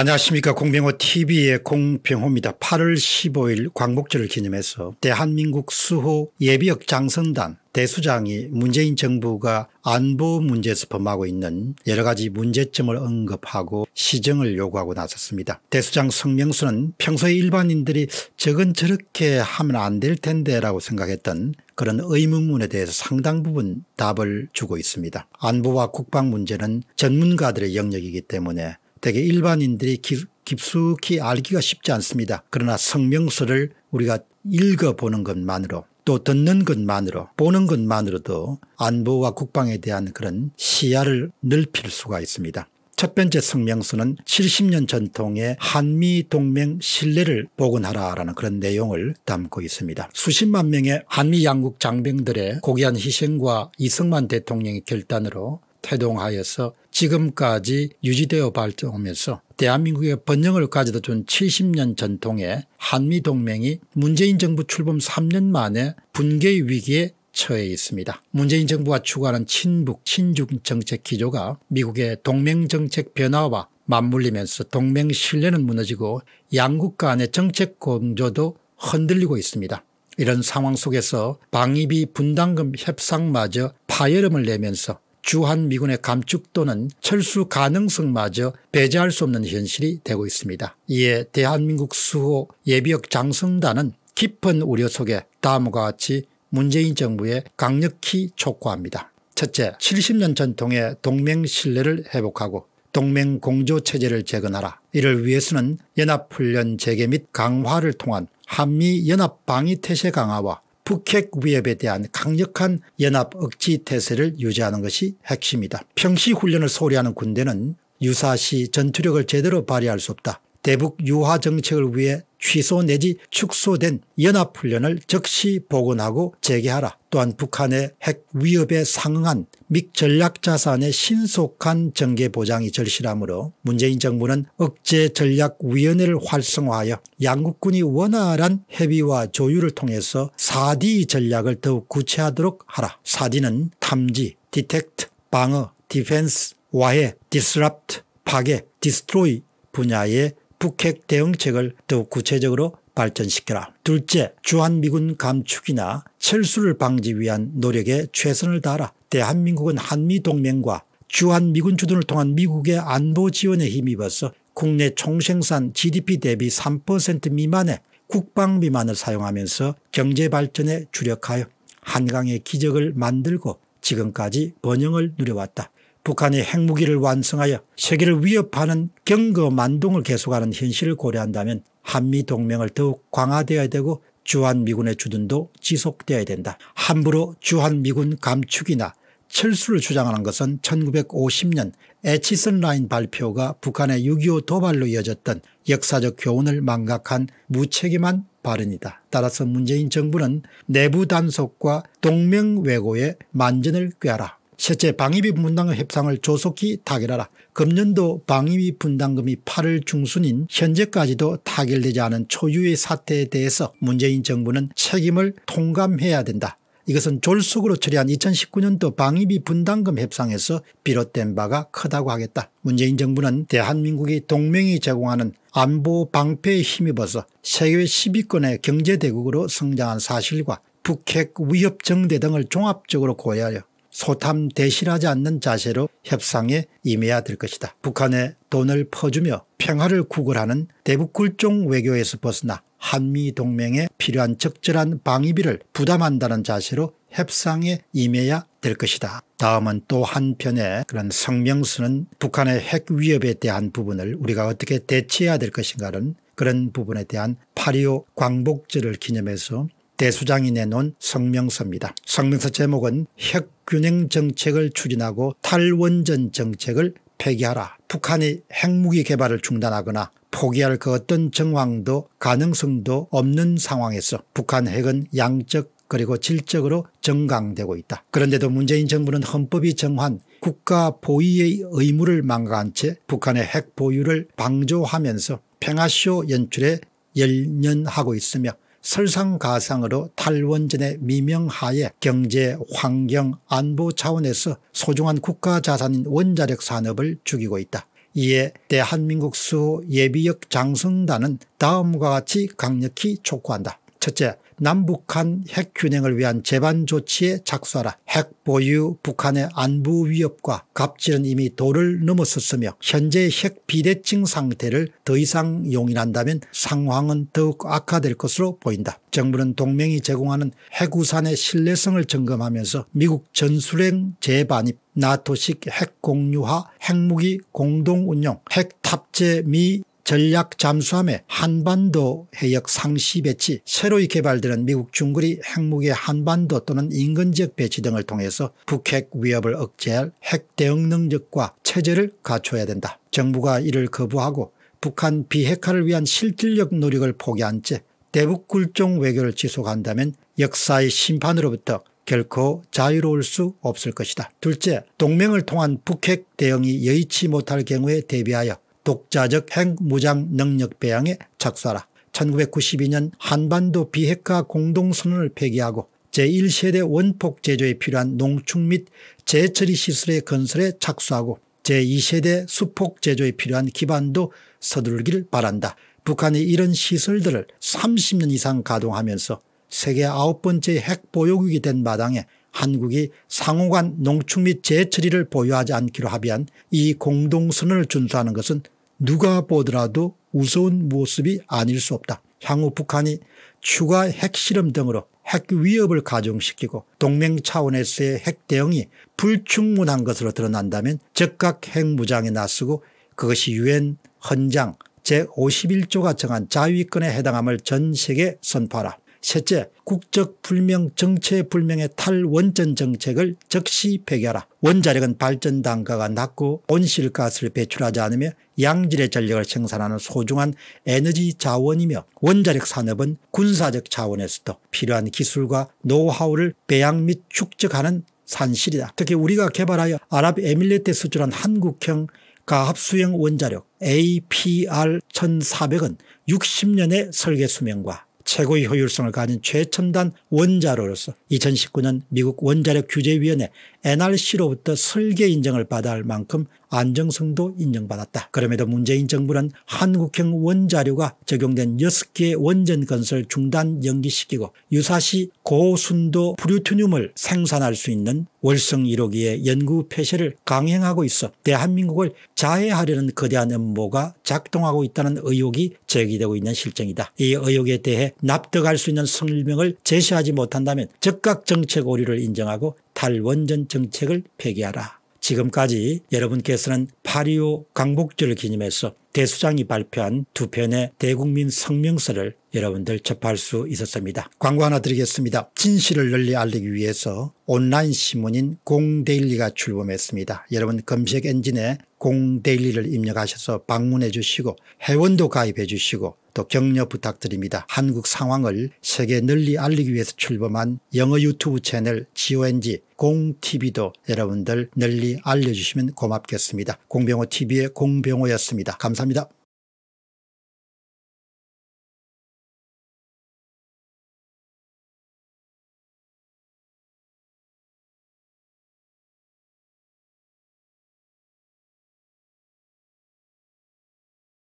안녕하십니까 공병호 tv의 공병호입니다. 8월 15일 광복절을 기념해서 대한민국 수호 예비역 장성단 대수장이 문재인 정부가 안보 문제에서 범하고 있는 여러 가지 문제점을 언급하고 시정을 요구하고 나섰습니다. 대수장 성명수는 평소에 일반인들이 저건 저렇게 하면 안 될 텐데 라고 생각했던 그런 의문문에 대해서 상당 부분 답을 주고 있습니다. 안보와 국방 문제는 전문가들의 영역이기 때문에 대개 일반인들이 깊숙이 알기가 쉽지 않습니다. 그러나 성명서를 우리가 읽어보는 것만으로 또 듣는 것만으로 보는 것만으로도 안보와 국방에 대한 그런 시야를 넓힐 수가 있습니다. 첫 번째 성명서는 70년 전통의 한미동맹 신뢰를 복원하라라는 그런 내용을 담고 있습니다. 수십만 명의 한미 양국 장병들의 고귀한 희생과 이승만 대통령의 결단으로 태동하여서 지금까지 유지되어 발전하면서 대한민국의 번영을 가져다 준 70년 전통의 한미동맹이 문재인 정부 출범 3년 만에 붕괴의 위기에 처해 있습니다. 문재인 정부가 추구하는 친북 친중 정책 기조가 미국의 동맹 정책 변화와 맞물리면서 동맹 신뢰는 무너지고 양국 간의 정책 공조도 흔들리고 있습니다. 이런 상황 속에서 방위비 분담금 협상마저 파열음을 내면서 주한미군의 감축 또는 철수 가능성마저 배제할 수 없는 현실이 되고 있습니다. 이에 대한민국 수호 예비역 장성단은 깊은 우려 속에 다음과 같이 문재인 정부에 강력히 촉구합니다. 첫째 70년 전통의 동맹 신뢰를 회복하고 동맹 공조 체제를 재건하라. 이를 위해서는 연합훈련 재개 및 강화를 통한 한미 연합 방위 태세 강화와 북핵 위협에 대한 강력한 연합 억지 태세를 유지하는 것이 핵심이다. 평시 훈련을 소홀히 하는 군대는 유사시 전투력을 제대로 발휘할 수 없다. 대북 유화 정책을 위해 취소 내지 축소된 연합훈련을 즉시 복원하고 재개하라. 또한 북한의 핵 위협에 상응한 믹 전략자산의 신속한 전개보장이 절실하므로 문재인 정부는 억제전략위원회를 활성화하여 양국군이 원활한 협의와 조율을 통해서 4D 전략을 더욱 구체하도록 하라. 4D는 탐지, 디텍트, 방어, 디펜스, 와해, 디스랍트, 파괴, 디스트로이 분야의 북핵 대응책을 더욱 구체적으로 발전시켜라. 둘째, 주한미군 감축이나 철수를 방지 위한 노력에 최선을 다하라. 대한민국은 한미동맹과 주한미군 주둔을 통한 미국의 안보 지원에 힘입어서 국내 총생산 gdp 대비 3% 미만의 국방비만을 사용하면서 경제발전에 주력하여 한강의 기적을 만들고 지금까지 번영을 누려왔다. 북한이 핵무기를 완성하여 세계를 위협하는 경거만동을 계속하는 현실을 고려한다면 한미동맹을 더욱 강화되어야 되고 주한미군의 주둔도 지속되어야 된다. 함부로 주한미군 감축이나 철수를 주장하는 것은 1950년 에치슨 라인 발표가 북한의 6.25 도발로 이어졌던 역사적 교훈을 망각한 무책임한 발언이다. 따라서 문재인 정부는 내부 단속과 동맹 외고에 만전을 꾀하라. 셋째 방위비 분담금 협상을 조속히 타결하라. 금년도 방위비 분담금이 8월 중순인 현재까지도 타결되지 않은 초유의 사태에 대해서 문재인 정부는 책임을 통감해야 된다. 이것은 졸속으로 처리한 2019년도 방위비 분담금 협상에서 비롯된 바가 크다고 하겠다. 문재인 정부는 대한민국이 동맹이 제공하는 안보 방패에 힘입어서 세계 10위권의 경제대국으로 성장한 사실과 북핵 위협 정대 등을 종합적으로 고려하여 소탐대신하지 않는 자세로 협상에 임해야 될 것이다. 북한에 돈을 퍼주며 평화를 구걸하는 대북굴종 외교에서 벗어나 한미동맹에 필요한 적절한 방위비를 부담한다는 자세로 협상에 임해야 될 것이다. 다음은 또 한편의 그런 성명수는 북한의 핵 위협에 대한 부분을 우리가 어떻게 대처해야 될 것인가는 그런 부분에 대한 파리오 광복절을 기념해서 대수장이 내놓은 성명서입니다. 성명서 제목은 핵균형 정책을 추진하고 탈원전 정책을 폐기하라 북한이 핵무기 개발을 중단하거나 포기할 그 어떤 정황도 가능성도 없는 상황에서 북한 핵은 양적 그리고 질적으로 정강되고 있다. 그런데도 문재인 정부는 헌법이 정한 국가 보위의 의무를 망가한 채 북한의 핵 보유를 방조하면서 평화쇼 연출에 열년하고 있으며 설상가상으로 탈원전의 미명하에 경제 환경 안보 차원에서 소중한 국가자산인 원자력 산업을 죽이고 있다. 이에 대한민국 수호 예비역 장성단은 다음과 같이 강력히 촉구한다. 첫째 남북한 핵균형을 위한 재반 조치에 착수하라. 핵 보유 북한의 안보 위협과 갑질은 이미 도를 넘어섰으며 현재 핵 비대칭 상태를 더 이상 용인한다면 상황은 더욱 악화될 것으로 보인다. 정부는 동맹이 제공하는 핵우산의 신뢰성을 점검하면서 미국 전술핵 재반입 나토식 핵공유화 핵무기 공동운용 핵탑재 미 전략 잠수함의 한반도 해역 상시 배치 새로이 개발되는 미국 중거리 핵무기 한반도 또는 인근 지역 배치 등을 통해서 북핵 위협을 억제할 핵 대응 능력과 체제를 갖춰야 된다. 정부가 이를 거부하고 북한 비핵화를 위한 실질적 노력을 포기한 채 대북 굴종 외교를 지속한다면 역사의 심판으로부터 결코 자유로울 수 없을 것이다. 둘째, 동맹을 통한 북핵 대응이 여의치 못할 경우에 대비하여 독자적 핵무장 능력 배양에 착수하라. 1992년 한반도 비핵화 공동선언을 폐기하고 제1세대 원폭 제조에 필요한 농축 및 재처리 시설의 건설에 착수하고 제2세대 수폭 제조에 필요한 기반도 서둘길 바란다. 북한이 이런 시설들을 30년 이상 가동하면서 세계 아홉 번째 핵보유국이 된 마당에 한국이 상호간 농축 및 재처리를 보유하지 않기로 합의한 이 공동선언을 준수하는 것은 누가 보더라도 우스운 모습이 아닐 수 없다. 향후 북한이 추가 핵실험 등으로 핵 위협을 가중시키고 동맹 차원에서의 핵 대응이 불충분한 것으로 드러난다면 즉각 핵무장에 나서고 그것이 유엔 헌장 제51조가 정한 자위권에 해당함을 전 세계에 선포하라. 셋째 국적 불명 정체 불명의 탈원전 정책을 즉시 폐기하라. 원자력은 발전 단가가 낮고 온실가스를 배출하지 않으며 양질의 전력을 생산하는 소중한 에너지 자원이며 원자력 산업은 군사적 자원에서도 필요한 기술과 노하우를 배양 및 축적하는 산실이다. 특히 우리가 개발하여 아랍에밀리트에 수출한 한국형 가합수형 원자력 APR 1400은 60년의 설계 수명과 최고의 효율성을 가진 최첨단 원자로로서 2019년 미국 원자력 규제위원회 NRC로부터 설계 인정을 받아 할 만큼 안정성도 인정받았다. 그럼에도 문재인 정부는 한국형 원자료가 적용된 6개의 원전 건설 중단 연기시키고 유사시 고순도 플루토늄을 생산할 수 있는 월성 1호기의 연구 폐쇄를 강행하고 있어 대한민국을 자해하려는 거대한 음모가 작동하고 있다는 의혹이 제기되고 있는 실정이다. 이 의혹에 대해 납득할 수 있는 설명을 제시하지 못한다면 적각 정책 오류를 인정하고 탈원전 정책을 폐기하라. 지금까지 여러분께서는 파리오 강복절 기념해서 대수장이 발표한 두 편의 대국민 성명서를 여러분들 접할 수 있었습니다. 광고 하나 드리겠습니다. 진실을 널리 알리기 위해서 온라인 신문인 공데일리가 출범했습니다. 여러분 검색 엔진에 공데일리를 입력하셔서 방문해 주시고 회원도 가입해 주시고 또 격려 부탁드립니다. 한국 상황을 세계 널리 알리기 위해서 출범한 영어 유튜브 채널 GONG 공TV도 여러분들 널리 알려주시면 고맙겠습니다. 공병호TV의 공병호였습니다. 감사합니다.